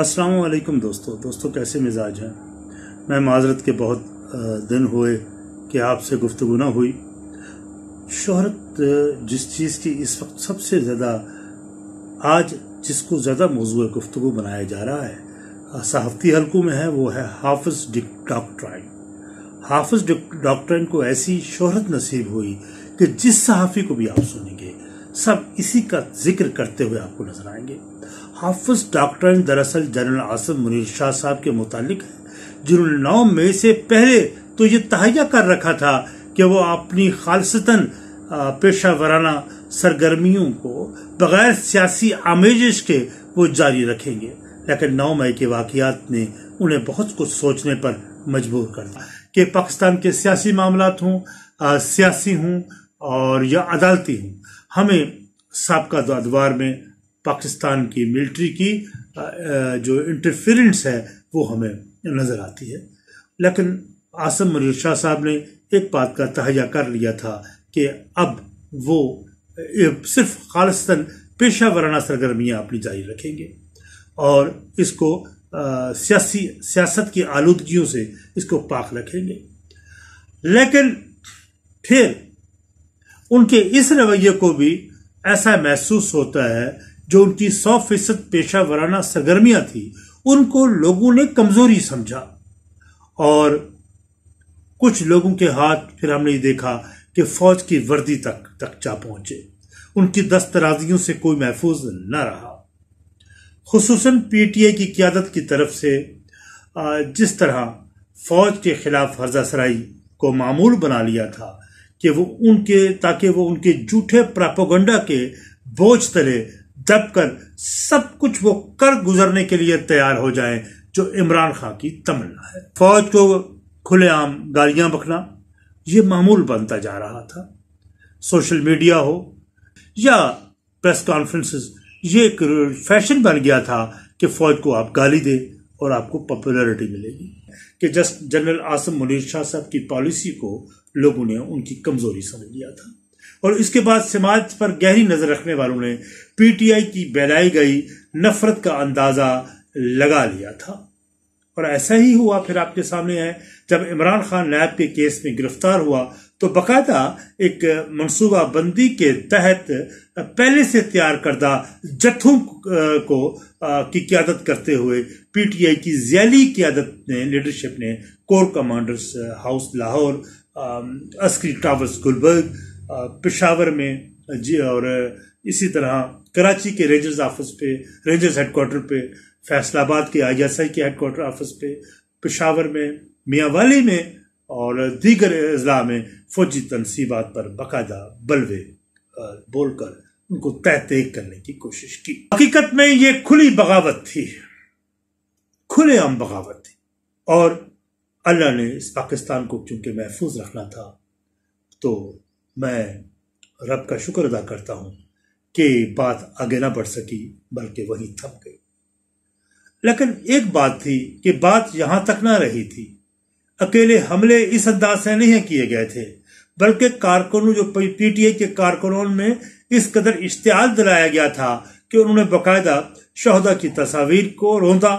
असलकुम दोस्तों दोस्तों कैसे मिजाज हैं मैं माजरत के बहुत दिन हुए कि आपसे गुफ्तु ना हुई शहरत जिस चीज़ की इस वक्त सबसे ज़्यादा आज जिसको ज़्यादा मौजू गुफ्तु बनाया जा रहा है सहाफ़ती हलकों में है वो है हाफिज डॉक्ट्राइन हाफिज डॉक्ट्राइन को ऐसी शहरत नसीब हुई कि जिस सहाफ़ी को भी आप सुनेंगे सब इसी का जिक्र करते हुए आपको नजर आएंगे हाफिज डॉक्टर दरअसल जनरल आसम मुनीर शाह साहब के मुतालिक है जिन्होंने नौ मई से पहले तो ये तहैया कर रखा था कि वो अपनी खालसतन पेशा वराना सरगर्मियों को बगैर सियासी आमेजिश के वो जारी रखेंगे लेकिन नौ मई के वाकियात ने उन्हें बहुत कुछ सोचने पर मजबूर कर दिया कि पाकिस्तान के सियासी मामला हों सियासी हों और या अदालती हों हमें सबका अदवार में पाकिस्तान की मिलिट्री की जो इंटरफेरेंस है वो हमें नज़र आती है लेकिन आसम मनोर शाह साहब ने एक बात का तहया कर लिया था कि अब वो सिर्फ खालसन पेशा वराना सरगर्मियाँ अपनी जारी रखेंगे और इसको सियासी सियासत की आलूदगियों से इसको पाक रखेंगे लेकिन फिर उनके इस रवैये को भी ऐसा महसूस होता है जो उनकी सौ फीसद पेशा वराना सरगर्मियां थी उनको लोगों ने कमजोरी समझा और कुछ लोगों के हाथ फिर हमने देखा कि फौज की वर्दी तक तक जा पहुंचे उनकी दस्तराजियों से कोई महफूज न रहा खसूस पीटीए की क्यादत की तरफ से जिस तरह फौज के खिलाफ हर्जासराई को मामूल बना लिया था कि वो उनके ताकि वो उनके झूठे प्रापोगंडा के बोझ तले दब कर सब कुछ वो कर गुजरने के लिए तैयार हो जाएं जो इमरान खान की तमन्ना है फौज को खुलेआम गालियां बखना ये मामूल बनता जा रहा था सोशल मीडिया हो या प्रेस कॉन्फ्रेंसेस ये एक फैशन बन गया था कि फौज को आप गाली दें और आपको पॉपुलैरिटी मिलेगी कि जस्ट जनरल आसम मुनीर शाह साहब की पॉलिसी को लोगों ने उनकी कमजोरी समझ लिया था और इसके बाद समाज पर गहरी नजर रखने वालों ने पीटीआई की बैलाई गई नफरत का अंदाजा लगा लिया था और ऐसा ही हुआ फिर आपके सामने है जब इमरान खान नैब के केस में गिरफ्तार हुआ तो बकायदा एक मनसूबाबंदी के तहत पहले से तैयार करदा जत्थों को की क्यादत करते हुए पीटीआई की जैली क्यादत ने लीडरशिप ने core commanders house Lahore Askari towers Gulberg Peshawar में जी और इसी तरह कराची के रेंजर्स ऑफिस पे रेंजर्स हेडकोार्टर पे फैसलाबाद के आई एस आई के हेडकोार्टर ऑफिस पे पेशावर में मियावाली में और दीगर अजला में फौजी तनसीबात पर बाकायदा बलवे बोलकर उनको तय तय करने की कोशिश की हकीकत में ये खुली बगावत थी खुलेआम बगावत थी और अल्लाह ने इस पाकिस्तान को चूंकि महफूज रखना था तो मैं रब का शुक्र अदा करता हूँ कि बात आगे ना बढ़ सकी बल्कि वहीं थम गई लेकिन एक बात थी कि बात यहां तक ना रही थी अकेले हमले इस अंदाज से नहीं किए गए थे बल्कि कारकुनों जो पीटीए के कारकुनों में इस कदर इश्तियाल दिलाया गया था कि उन्होंने बकायदा शहदा की तस्वीर को रोंदा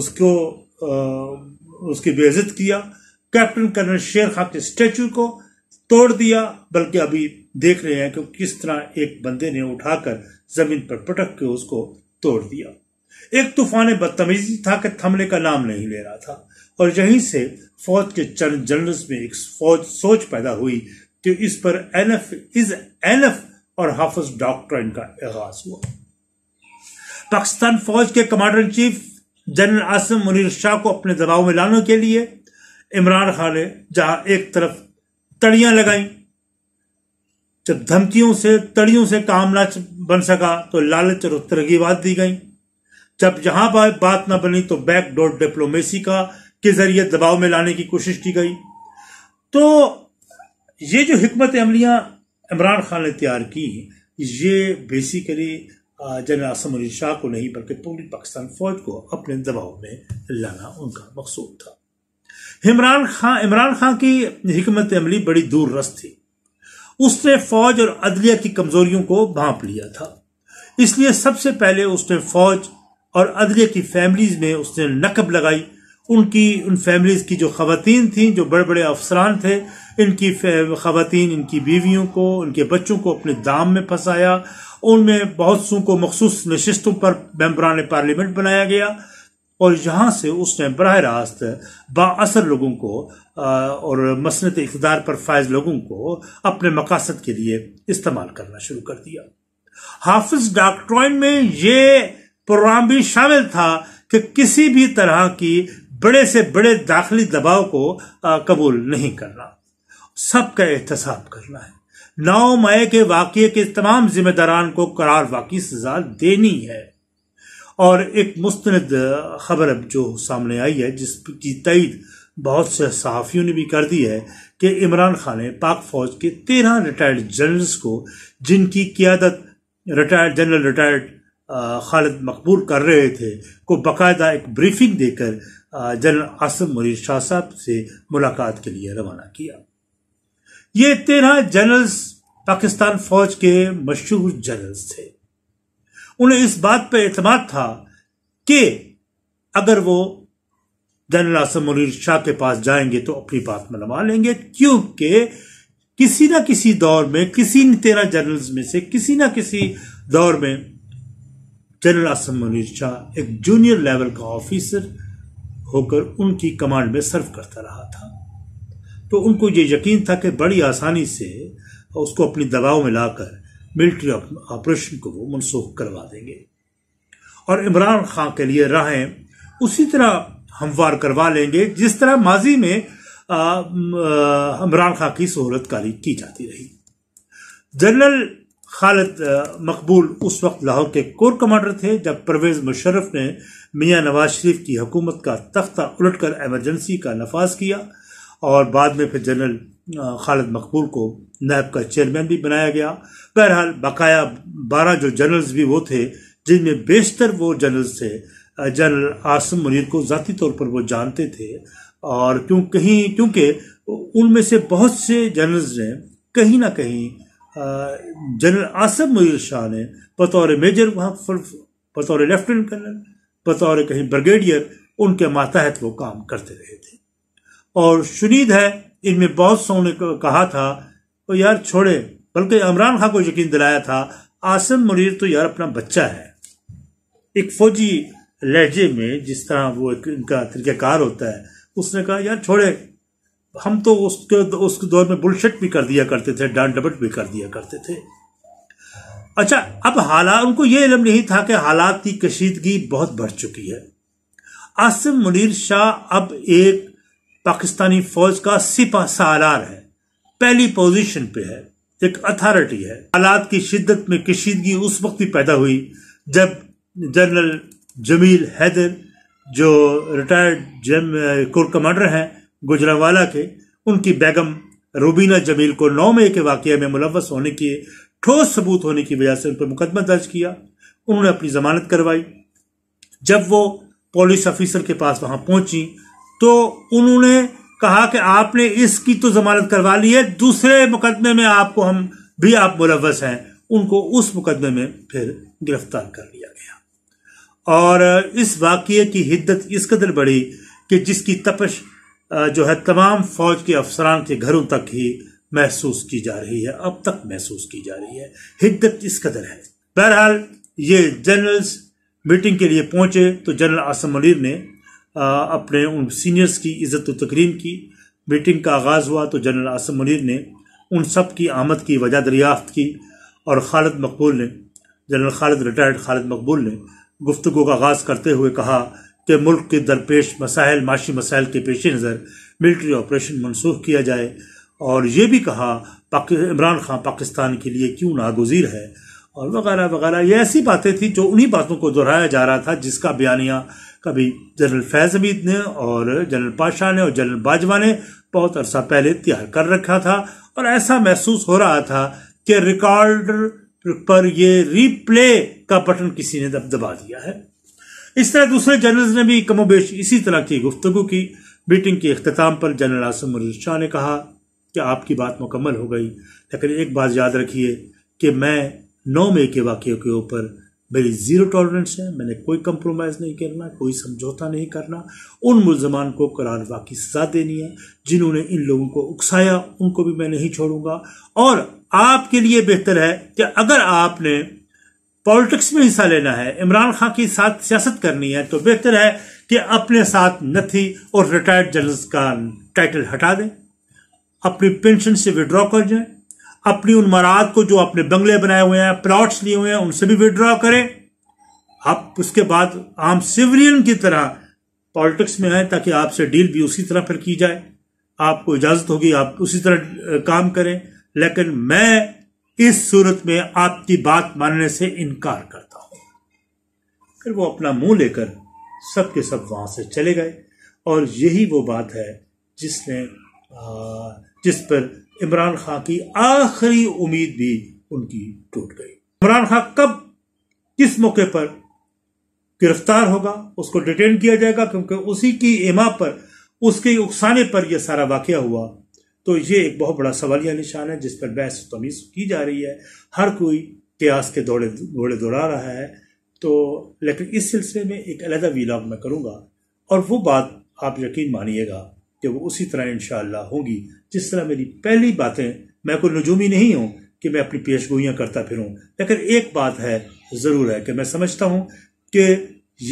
उसको आ, उसकी बेजत किया कैप्टन कर्नल शेर खां के स्टैचू को तोड़ दिया बल्कि अभी देख रहे हैं कि किस तरह एक बंदे ने उठाकर जमीन पर पटक के उसको तोड़ दिया एक तूफान बदतमीजी था कि थमने का नाम नहीं ले रहा था और यहीं से फौज के चरण जनरल्स में एक फौज सोच पैदा हुई कि इस पर एनएफ इज एनएफ और हाफिज डॉक्टर का आगाज हुआ पाकिस्तान फौज के commander in chief general Asim Munir Shah को अपने दबाव में लाने के लिए इमरान खान ने जहां एक तरफ तड़ियां लगाई जब धमकियों से तड़ियों से काम ना बन सका तो लालच और तरगीवाद दी गई जब यहां पर बात ना बनी तो बैकडोर डिप्लोमेसी का के जरिए दबाव में लाने की कोशिश की गई तो ये जो हमत अमलियां इमरान खान ने तैयार की ये बेसिकली जनरल आसम शाह को नहीं बल्कि पूरी पाकिस्तान फौज को अपने दबाव में लाना उनका मकसूद था इमरान खान इमरान खान की हमत अमली बड़ी दूर रस थी उसने फौज और अदलिया की कमजोरियों को भांप लिया था इसलिए सबसे पहले उसने फौज और अदलिया की फैमिलीज में उसने नकब लगाई उनकी उन फैमिलीज की जो खातन थी जो बड़े बड़े अफसरान थे इनकी खातन इनकी बीवियों को उनके बच्चों को अपने दाम में फंसाया उनमें बहुत सो को मखसूस नशस्तों पर मेम्बरान पार्लियामेंट बनाया गया और यहां से उसने बरह रास्त बासर लोगों को और मसनत इकदार पर फायज लोगों को अपने मकासद के लिए इस्तेमाल करना शुरू कर दिया हाफिज डॉक्ट्रॉइन में ये प्रोग्राम भी शामिल था कि किसी भी तरह की बड़े से बड़े दाखिली दबाव को कबूल नहीं करना सबका एहतसाब करना है नौ मई के वाक्य के तमाम जिम्मेदारान को करार वाकई सजा देनी है और एक मुस्तंद खबर अब जो सामने आई है जिसकी तईद बहुत से सहाफ़ियों ने भी कर दी है कि इमरान खान ने पाक फौज के तेरह रिटायर्ड जनरल्स को जिनकी क्यादत रिटायर्ड जनरल रिटायर्ड खालिद मकबूल कर रहे थे को बाकायदा एक ब्रीफिंग देकर जनरल आसम मुरीद शाह साहब से मुलाकात के लिए रवाना किया ये तेरह जनरल्स पाकिस्तान फौज के मशहूर जनरल्स थे उन्हें इस बात पर एतमाद था कि अगर वो जनरल आसम मनीर शाह के पास जाएंगे तो अपनी बात मनवा लेंगे क्योंकि किसी ना किसी दौर में किसी तेरह जनरल्स में से किसी ना किसी दौर में जनरल आसम मनीर शाह एक जूनियर लेवल का ऑफिसर होकर उनकी कमांड में सर्व करता रहा था तो उनको ये यकीन था कि बड़ी आसानी से उसको अपनी दबाव में लाकर मिलिट्री ऑपरेशन को वो मनसूख करवा देंगे और इमरान खान के लिए राहें उसी तरह हमवार करवा लेंगे जिस तरह माजी में इमरान खां की सहूलत कारी की जाती रही जनरल खालिद मकबूल उस वक्त लाहौर के कोर कमांडर थे जब परवेज मुशर्रफ ने मियां नवाज शरीफ की हुकूमत का तख्ता उलटकर एमरजेंसी का नफाज किया और बाद में फिर जनरल खालिद मकबूल को नैब का चेयरमैन भी बनाया गया बहरहाल बकाया बारह जो जनरल्स भी वो थे जिनमें बेशतर वो जनरल्स थे जनरल आसम मुनीर को ज़ाती तौर पर वो जानते थे और क्यों कहीं क्योंकि उनमें से बहुत से जनरल्स ने कहीं ना कहीं जनरल आसम मुनीर शाह ने बतौर मेजर वहाँ बतौर लेफ्टिनेंट कर्नल बतौर कहीं ब्रिगेडियर उनके मातहत वो काम करते रहे थे और शुनीद है इनमें बहुत सौ ने कहा था तो यार छोड़े बल्कि इमरान खान को यकीन दिलाया था आसम मुनीर तो यार अपना बच्चा है एक फौजी लहजे में जिस तरह वो एक इनका तरीक़ाकार होता है उसने कहा यार छोड़े हम तो उसके उस दौर में बुलशट भी कर दिया करते थे डांड डबट भी कर दिया करते थे अच्छा अब हालात उनको ये इलम नहीं था कि हालात की कशीदगी बहुत बढ़ चुकी है आसिम मुनीर शाह अब एक पाकिस्तानी फौज का सिपा सालार है पहली पोजीशन पे है एक अथॉरिटी है हालात की शिद्दत में कशीदगी उस वक्त ही पैदा हुई जब जनरल जमील हैदर जो रिटायर्ड जम कोर कमांडर हैं गुजरावाला के उनकी बेगम रूबीना जमील को नौ मई के वाक्य में मुलवस होने की ठोस सबूत होने की वजह से उन पर मुकदमा दर्ज किया उन्होंने अपनी जमानत करवाई जब वो पुलिस ऑफिसर के पास वहां पहुंची तो उन्होंने कहा कि आपने इसकी तो जमानत करवा ली है दूसरे मुकदमे में आपको हम भी आप मुलवस हैं उनको उस मुकदमे में फिर गिरफ्तार कर लिया गया और इस वाक्य की हिद्दत इस कदर बढ़ी कि जिसकी तपश जो है तमाम फौज के अफसरान के घरों तक ही महसूस की जा रही है अब तक महसूस की जा रही है हिद्दत इस कदर है बहरहाल ये जनरल्स मीटिंग के लिए पहुंचे तो जनरल आसम अलीर ने अपने उन सीनियर्स की इज़्ज़त व तकरीम की मीटिंग का आगाज़ हुआ तो जनरल आसम मुनीर ने उन सब की आमद की वजह दरियाफ्त की और खालद मकबूल ने जनरल खालिद रिटायर्ड खालिद मकबूल ने गुफ्तु का आगाज़ करते हुए कहा कि मुल्क के दरपेश मसाइल माशी मसाइल के पेश नज़र मिल्ट्री ऑपरेशन मनसूख किया जाए और ये भी कहा इमरान खान पाकिस्तान के लिए क्यों नागजीर है और वगैरह वगैरह ये ऐसी बातें थी जो उन्हीं बातों को दोहराया जा रहा था जिसका बयानिया कभी जनरल फैज हमीद ने और जनरल पाशा ने और जनरल बाजवा ने बहुत अरसा पहले तैयार कर रखा था और ऐसा महसूस हो रहा था कि रिकॉर्ड पर यह रीप्ले का बटन किसी ने दब दबा दिया है इस तरह दूसरे जनरल्स ने भी कमोबेश इसी तरह की गुफ्तगु की मीटिंग के अख्ताम पर जनरल आसम शाह ने कहा कि आपकी बात मुकम्मल हो गई लेकिन एक बात याद रखिए कि मैं नौ मई के वाक्यों के ऊपर मेरी ज़ीरो टॉलरेंस है मैंने कोई कंप्रोमाइज़ नहीं करना कोई समझौता नहीं करना उन मुलजमान को करार की सजा देनी है जिन्होंने इन लोगों को उकसाया उनको भी मैं नहीं छोड़ूंगा और आपके लिए बेहतर है कि अगर आपने पॉलिटिक्स में हिस्सा लेना है इमरान खान के साथ सियासत करनी है तो बेहतर है कि अपने साथ नथी और रिटायर्ड जनरल का टाइटल हटा दें अपनी पेंशन से विड्रॉ कर जाए अपनी उन मराद को जो अपने बंगले बनाए हुए हैं प्लॉट्स लिए हुए हैं उनसे भी विड्रॉ करें आप उसके बाद आम सिविलियन की तरह पॉलिटिक्स में आए ताकि आपसे डील भी उसी तरह फिर की जाए आपको इजाजत होगी आप उसी तरह काम करें लेकिन मैं इस सूरत में आपकी बात मानने से इनकार करता हूं फिर वो अपना मुंह लेकर सब सब वहां से चले गए और यही वो बात है जिसने जिस पर इमरान खान की आखिरी उम्मीद भी उनकी टूट गई इमरान खां कब किस मौके पर गिरफ्तार होगा उसको डिटेन किया जाएगा क्योंकि उसी की इमा पर उसके उकसाने पर यह सारा वाक्य हुआ तो ये एक बहुत बड़ा सवालिया निशान है जिस पर बहस तमीज की जा रही है हर कोई क्यास के दौड़े घोड़े दौड़ा रहा है तो लेकिन इस सिलसिले में एक अलहदा वीलाग मैं करूंगा और वो बात आप यकीन मानिएगा कि वो उसी तरह इन होंगी जिस तरह मेरी पहली बातें मैं कोई नजूमी नहीं हूँ कि मैं अपनी पेश गोइयाँ करता फिरूं लेकिन एक बात है ज़रूर है कि मैं समझता हूँ कि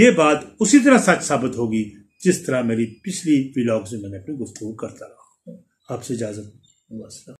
ये बात उसी तरह सच साबित होगी जिस तरह मेरी पिछली व्लॉग से मैंने अपनी गुफ्तु करता रहा आपसे इजाज़त